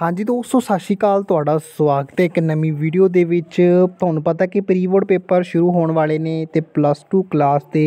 ਹਾਂਜੀ ਦੋਸਤੋ ਸਤਿ ਸ਼੍ਰੀ ਅਕਾਲ ਤੁਹਾਡਾ ਸਵਾਗਤ ਹੈ ਇੱਕ ਨਵੀਂ ਵੀਡੀਓ ਦੇ ਵਿੱਚ ਤੁਹਾਨੂੰ ਪਤਾ ਕਿ ਪ੍ਰੀ ਬੋਰਡ ਪੇਪਰ ਸ਼ੁਰੂ ਹੋਣ ਵਾਲੇ ਨੇ ਤੇ ਪਲੱਸ 2 ਕਲਾਸ ਦੇ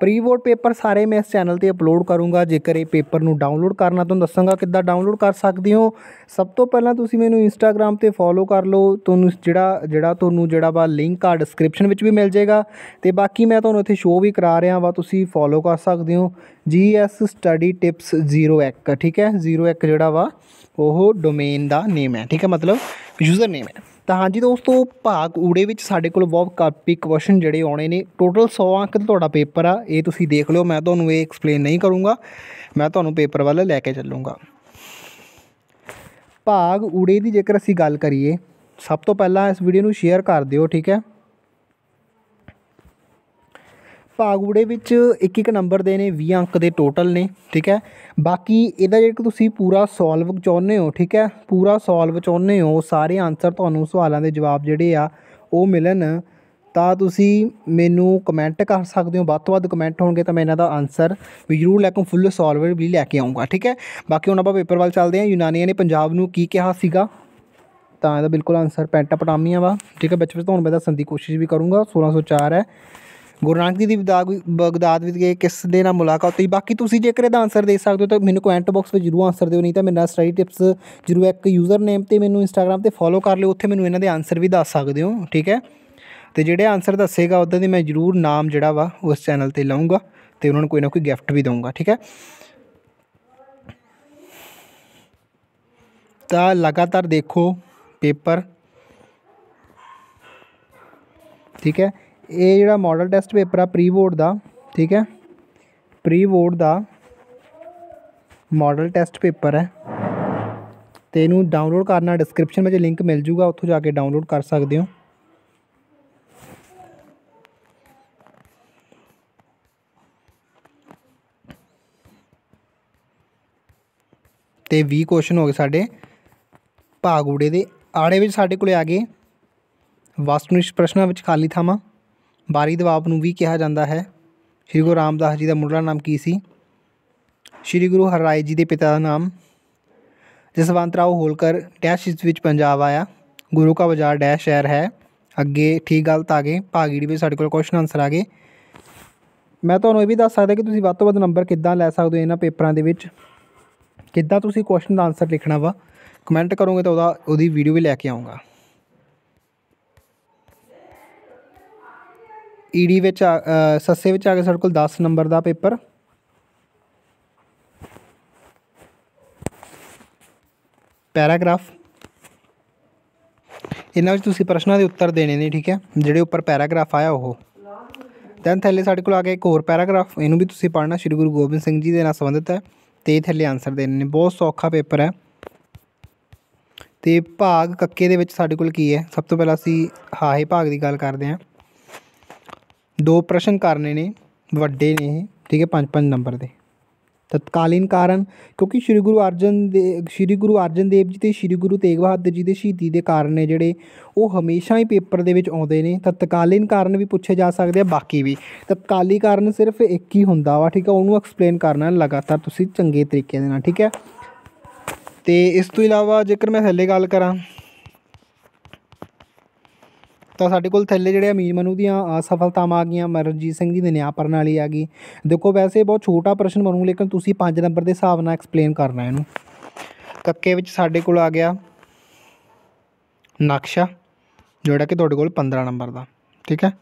ਪ੍ਰੀ ਬੋਰਡ ਪੇਪਰ ਸਾਰੇ ਮੈਂ ਇਸ ਚੈਨਲ ਤੇ ਅਪਲੋਡ ਕਰੂੰਗਾ ਜੇਕਰ ਇਹ ਪੇਪਰ ਨੂੰ ਡਾਊਨਲੋਡ ਕਰਨਾ ਤੁਹਾਨੂੰ ਦੱਸਾਂਗਾ ਕਿੱਦਾਂ ਡਾਊਨਲੋਡ ਕਰ ਸਕਦੇ ਹੋ ਸਭ ਤੋਂ ਪਹਿਲਾਂ ਤੁਸੀਂ ਮੈਨੂੰ ਇੰਸਟਾਗ੍ਰam ਤੇ ਫੋਲੋ ਕਰ ਲਓ ਤੁਹਾਨੂੰ ਜਿਹੜਾ ਜਿਹੜਾ ਤੁਹਾਨੂੰ ਜਿਹੜਾ ਵਾ ਲਿੰਕ ਆ ਡਿਸਕ੍ਰਿਪਸ਼ਨ ਵਿੱਚ ਵੀ ਮਿਲ ਜਾਏਗਾ ਤੇ ਬਾਕੀ ਮੈਂ ਤੁਹਾਨੂੰ ਇੱਥੇ ਸ਼ੋਅ ਵੀ ਕਰਾ ਰਿਹਾ ਵਾ ਤੁਸੀਂ ਫੋਲੋ ਕਰ ਸਕਦੇ ਹੋ GS ਸਟੱਡੀ ਟਿਪਸ 01 ਠੀਕ ਹੈ 01 ਜਿਹੜਾ ਵਾ ਉਹ ਡੋਮੇਨ ਦਾ ਨੇਮ ਹੈ ਠੀਕ ਹੈ ਮਤਲਬ ਯੂਜ਼ਰ ਨੇਮ ਹੈ ਤਾਂ ਹਾਂਜੀ ਦੋਸਤੋ ਭਾਗ ਊੜੇ ਵਿੱਚ ਸਾਡੇ ਕੋਲ ਬਹੁਤ ਕਾਪੀ ਕੁਐਸਚਨ ਜਿਹੜੇ ਆਉਣੇ ਨੇ ਟੋਟਲ 100 ਅੰਕ ਦਾ ਤੁਹਾਡਾ ਪੇਪਰ ਆ ਇਹ ਤੁਸੀਂ ਦੇਖ ਲਿਓ ਮੈਂ ਤੁਹਾਨੂੰ ਇਹ ਐਕਸਪਲੇਨ ਨਹੀਂ ਕਰੂੰਗਾ ਮੈਂ ਤੁਹਾਨੂੰ ਪੇਪਰ ਵੱਲ ਲੈ ਕੇ ਚੱਲੂੰਗਾ ਭਾਗ ਊੜੇ ਦੀ ਜੇਕਰ ਅਸੀਂ ਗੱਲ ਕਰੀਏ ਸਭ ਤੋਂ ਪਹਿਲਾਂ ਇਸ ਵੀਡੀਓ ਨੂੰ ਸ਼ੇਅਰ ਕਰ ਦਿਓ ਠੀਕ ਹੈ ਫਾਗੂੜੇ ਵਿੱਚ ਇੱਕ ਇੱਕ ਨੰਬਰ ਦੇ ਨੇ 20 ਅੰਕ ਦੇ ਟੋਟਲ ਨੇ ਠੀਕ ਹੈ ਬਾਕੀ ਇਹਦਾ ਜੇ ਤੁਸੀਂ ਪੂਰਾ ਸੋਲਵ ਚਾਹੁੰਦੇ ਹੋ ਠੀਕ ਹੈ ਪੂਰਾ ਸੋਲਵ ਚਾਹੁੰਦੇ ਹੋ ਸਾਰੇ ਆਨਸਰ ਤੁਹਾਨੂੰ ਸਵਾਲਾਂ ਦੇ ਜਵਾਬ ਜਿਹੜੇ ਆ ਉਹ ਮਿਲਣ ਤਾਂ ਤੁਸੀਂ ਮੈਨੂੰ ਕਮੈਂਟ ਕਰ ਸਕਦੇ ਹੋ ਵੱਧ ਤੋਂ ਵੱਧ ਕਮੈਂਟ ਹੋਣਗੇ ਤਾਂ ਮੈਂ ਇਹਨਾਂ ਦਾ ਆਨਸਰ ਵੀ ਜ਼ਰੂਰ ਲੈ ਕੇ ਫੁੱਲ ਸੋਲਵ ਵੀ ਲੈ ਕੇ ਆਉਂਗਾ ਠੀਕ ਹੈ ਬਾਕੀ ਹੁਣ ਆਪਾਂ ਪੇਪਰ ਵੱਲ ਚੱਲਦੇ ਹਾਂ ਯੂਨਾਨੀਆਂ ਨੇ ਪੰਜਾਬ ਨੂੰ ਕੀ ਕਿਹਾ ਸੀਗਾ ਤਾਂ ਇਹਦਾ ਬਿਲਕੁਲ ਆਨਸਰ ਪੈਂਟਾਪਟਾਮੀਆ ਵਾ ਠੀਕ ਹੈ ਬੱਚੇ ਵਿੱਚ ਤੁਹਾਨੂੰ ਮੈਂ ਦੱਸਣ ਦੀ ਕੋਸ਼ਿਸ਼ ਵੀ ਕਰੂੰਗਾ 1604 ਹੈ ਗੁਰੂ ਨਾਨਕ ਜੀ ਦੀ ਬਗਦਾਦ ਵਿੱਚ ਗਏ ਕਿਸ ਦੇ ਨਾਲ ਮੁਲਾਕਾਤ ਹੋਈ ਬਾਕੀ ਤੁਸੀਂ ਜੇਕਰ ਇਹਦਾ ਆਨਸਰ ਦੇ ਸਕਦੇ ਹੋ ਤਾਂ ਮੈਨੂੰ ਕਮੈਂਟ ਬਾਕਸ ਵਿੱਚ ਜ਼ਰੂਰ ਆਨਸਰ ਦਿਓ ਨਹੀਂ ਤਾਂ ਮੇਰਾ ਨਾਲ ਸਟੱਡੀ ਟਿਪਸ ਜ਼ਰੂਰ ਇੱਕ ਯੂਜ਼ਰ ਨੇਮ ਤੇ ਮੈਨੂੰ ਇੰਸਟਾਗ੍ਰam ਤੇ ਫੋਲੋ ਕਰ ਲਿਓ ਉੱਥੇ ਮੈਨੂੰ ਇਹਨਾਂ ਦੇ ਆਨਸਰ ਵੀ ਦੱਸ ਸਕਦੇ ਹੋ ਠੀਕ ਹੈ ਤੇ ਜਿਹੜੇ ਆਨਸਰ ਦੱਸੇਗਾ ਉਹਦਾ ਦੀ ਮੈਂ ਜ਼ਰੂਰ ਨਾਮ ਜਿਹੜਾ ਵਾ ਉਸ ਚੈਨਲ ਤੇ ਲਾਉਂਗਾ ਤੇ ਉਹਨਾਂ ਨੂੰ ਕੋਈ ਨਾ ਕੋਈ ਗਿਫਟ ਵੀ ਦਊਂਗਾ ਠੀਕ ਹੈ ਤਾਂ ਲਗਾਤਾਰ ਦੇਖੋ ਪੇਪਰ ਠੀਕ ਹੈ ਇਹ ਜਿਹੜਾ ਮਾਡਲ ਟੈਸਟ ਪੇਪਰ ਆ ਪ੍ਰੀ ਬੋਰਡ ਦਾ ਠੀਕ ਹੈ ਪ੍ਰੀ ਬੋਰਡ ਦਾ ਮਾਡਲ ਟੈਸਟ ਪੇਪਰ ਹੈ ਤੇ ਇਹਨੂੰ ਡਾਊਨਲੋਡ ਕਰਨਾ ਡਿਸਕ੍ਰਿਪਸ਼ਨ ਵਿੱਚ ਲਿੰਕ ਮਿਲ ਜੂਗਾ ਉੱਥੋਂ ਜਾ ਕੇ ਡਾਊਨਲੋਡ ਕਰ ਸਕਦੇ ਹੋ ਤੇ 20 ਕੁਐਸਚਨ ਹੋ ਗਏ ਸਾਡੇ ਭਾਗੂੜੇ ਦੇ ਆੜੇ ਵਿੱਚ ਸਾਡੇ ਕੋਲੇ ਆ ਗਏ ਵਸਤੂਨਿਸ਼ ਪ੍ਰਸ਼ਨਾਂ ਵਿੱਚ ਖਾਲੀ ਥਾਵਾਂ ਬਾਰੀ ਦਬਾਅ ਨੂੰ ਵੀ ਕਿਹਾ ਜਾਂਦਾ ਹੈ ਸ਼੍ਰੀ ਗੁਰੂ ਰਾਮਦਾਸ ਜੀ ਦਾ ਮੁੱਢਲਾ ਨਾਮ ਕੀ ਸੀ ਸ਼੍ਰੀ ਗੁਰੂ ਹਰਰਾਏ ਜੀ ਦੇ ਪਿਤਾ ਦਾ ਨਾਮ ਜਸਵੰਤ ਰਾਓ ਹੋਲਕਰ ਡੈਸ਼ ਇਸ ਵਿੱਚ ਪੰਜਾਬ ਆਇਆ ਗੁਰੂ ਕਾ ਬਾਜ਼ਾਰ ਡੈਸ਼ ਸ਼ਹਿਰ ਹੈ ਅੱਗੇ ਠੀਕ ਗਲਤ ਆ ਗਏ ਭਾਗੀੜੀ ਵਿੱਚ ਸਾਡੇ ਕੋਲ ਕੁਐਸਚਨ ਆਨਸਰ ਆ ਗਏ ਮੈਂ ਤੁਹਾਨੂੰ ਇਹ ਵੀ ਦੱਸ ਸਕਦਾ ਕਿ ਤੁਸੀਂ ਵੱਧ ਤੋਂ ਵੱਧ ਨੰਬਰ ਕਿੱਦਾਂ ਲੈ ਸਕਦੇ ਹੋ ਇਹਨਾਂ ਪੇਪਰਾਂ ਦੇ ਵਿੱਚ ਕਿੱਦਾਂ ਤੁਸੀਂ ਕੁਐਸਚਨ ਦਾ ਆਨਸਰ ਲਿਖਣਾ ਵਾ ਕਮੈਂਟ ਕਰੋਗੇ ਤਾਂ ਉਹਦਾ ਉਹਦੀ ਵੀਡੀਓ ਵੀ ਲੈ ਕੇ ਆਉਂਗਾ ਈਡੀ ਵਿੱਚ ਸੱਸੇ ਵਿੱਚ ਆ ਕੇ ਸਾਡੇ ਕੋਲ 10 ਨੰਬਰ ਦਾ ਪੇਪਰ ਪੈਰਾਗ੍ਰਾਫ ਇਹਨਾਂ ਵਿੱਚ ਤੁਸੀਂ ਪ੍ਰਸ਼ਨਾਂ ਦੇ ਉੱਤਰ ਦੇਣੇ ਨੇ ਠੀਕ ਹੈ ਜਿਹੜੇ ਉੱਪਰ ਪੈਰਾਗ੍ਰਾਫ ਆਇਆ ਉਹ ਦੈਨ ਥੱਲੇ ਸਾਡੇ ਕੋਲ ਆ ਗਿਆ ਇੱਕ ਹੋਰ ਪੈਰਾਗ੍ਰਾਫ ਇਹਨੂੰ ਵੀ ਤੁਸੀਂ ਪੜ੍ਹਨਾ ਸ਼੍ਰੀ ਗੁਰੂ ਗੋਬਿੰਦ ਸਿੰਘ ਜੀ ਦੇ ਨਾਲ ਸੰਬੰਧਿਤ ਹੈ ਤੇ ਥੱਲੇ ਆਨਸਰ ਦੇਣੇ ਨੇ ਬਹੁਤ ਸੌਖਾ ਪੇਪਰ ਹੈ ਤੇ ਭਾਗ ਕੱਕੇ ਦੇ ਵਿੱਚ ਸਾਡੇ ਕੋਲ ਕੀ ਹੈ ਸਭ ਤੋਂ ਪਹਿਲਾਂ ਅਸੀਂ ਹਾਹੇ ਭਾਗ ਦੀ ਗੱਲ ਕਰਦੇ ਹਾਂ ਦੋ ਪ੍ਰਸ਼ਨ ਕਰਨੇ ਨੇ ਵੱਡੇ ਨੇ ਇਹ ਠੀਕ ਹੈ 5-5 ਨੰਬਰ ਦੇ ਤਤਕਾਲੀਨ ਕਾਰਨ ਕਿਉਂਕਿ ਸ੍ਰੀ ਗੁਰੂ ਅਰਜਨ ਦੇ ਸ੍ਰੀ ਗੁਰੂ ਅਰਜਨ ਦੇਵ ਜੀ ਤੇ ਸ੍ਰੀ ਗੁਰੂ ਤੇਗ ਬਹਾਦਰ ਜੀ ਦੇ ਸ਼ਹੀਦੀ ਦੇ ਕਾਰਨ ਨੇ ਜਿਹੜੇ ਉਹ ਹਮੇਸ਼ਾ ਹੀ ਪੇਪਰ ਦੇ ਵਿੱਚ ਆਉਂਦੇ ਨੇ ਤਤਕਾਲੀਨ ਕਾਰਨ ਵੀ ਪੁੱਛੇ ਜਾ ਸਕਦੇ ਆ ਬਾਕੀ ਵੀ ਤਤਕਾਲੀ ਕਾਰਨ ਸਿਰਫ ਇੱਕ ਹੀ ਹੁੰਦਾ ਵਾ ਠੀਕ ਆ ਉਹਨੂੰ ਐਕਸਪਲੇਨ ਕਰਨਾ ਲਗਾਤਾਰ ਤੁਸੀਂ ਚੰਗੇ ਤਰੀਕੇ ਦੇ ਨਾਲ ਠੀਕ ਹੈ ਤੇ ਇਸ ਤੋਂ ਇਲਾਵਾ ਜੇਕਰ ਮੈਂ ਥੱਲੇ ਗੱਲ ਕਰਾਂ ਤਾਂ ਸਾਡੇ ਕੋਲ ਥੱਲੇ ਜਿਹੜੇ ਅਮੀਰ ਮਨੂ ਦੀਆਂ ਸਫਲਤਾਵਾਂ ਆ ਗਈਆਂ ਮਰਨਜੀਤ ਸਿੰਘ ਜੀ ਦੀ ਨਿਆਂ ਪ੍ਰਣਾਲੀ ਆ ਗਈ ਦੇਖੋ ਵੈਸੇ ਬਹੁਤ ਛੋਟਾ ਪ੍ਰਸ਼ਨ ਬਣੂ ਲੇਕਿਨ ਤੁਸੀਂ 5 ਨੰਬਰ ਦੇ ਹਿਸਾਬ ਨਾਲ ਐਕਸਪਲੇਨ ਕਰਨਾ ਇਹਨੂੰ ਕੱਕੇ ਵਿੱਚ ਸਾਡੇ ਕੋਲ ਆ ਗਿਆ ਨਕਸ਼ਾ ਜਿਹੜਾ ਕਿ ਤੁਹਾਡੇ ਕੋਲ 15 ਨੰਬਰ ਦਾ ਠੀਕ ਹੈ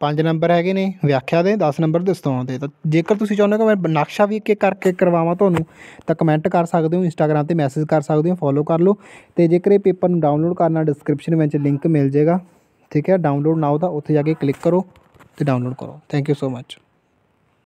ਪੰਜ ਨੰਬਰ ਹੈਗੇ ਨੇ ਵਿਆਖਿਆ ਦੇ 10 ਨੰਬਰ ਦੇ ਸਤਾਉਣ ਦੇ ਤਾਂ ਜੇਕਰ ਤੁਸੀਂ ਚਾਹੁੰਦੇ ਹੋ ਕਿ ਮੈਂ ਨਕਸ਼ਾ ਵੀ ਇੱਕ ਇੱਕ ਕਰਕੇ ਕਰਵਾਵਾਂ ਤੁਹਾਨੂੰ ਤਾਂ ਕਮੈਂਟ ਕਰ ਸਕਦੇ ਹੋ ਇੰਸਟਾਗ੍ਰam ਤੇ ਮੈਸੇਜ ਕਰ ਸਕਦੇ ਹੋ ਫੋਲੋ ਕਰ ਲਓ ਤੇ ਜੇਕਰ ਇਹ ਪੇਪਰ ਨੂੰ ਡਾਊਨਲੋਡ ਕਰਨਾ ਡਿਸਕ੍ਰਿਪਸ਼ਨ ਵਿੱਚ ਲਿੰਕ ਮਿਲ ਜਾਏਗਾ ਠੀਕ ਹੈ ਡਾਊਨਲੋਡ ਨਾਓ ਦਾ ਉੱਥੇ ਜਾ ਕੇ ਕਲਿੱਕ ਕਰੋ ਤੇ ਡਾਊਨਲੋਡ ਕਰੋ ਥੈਂਕ ਯੂ ਸੋ ਮਚ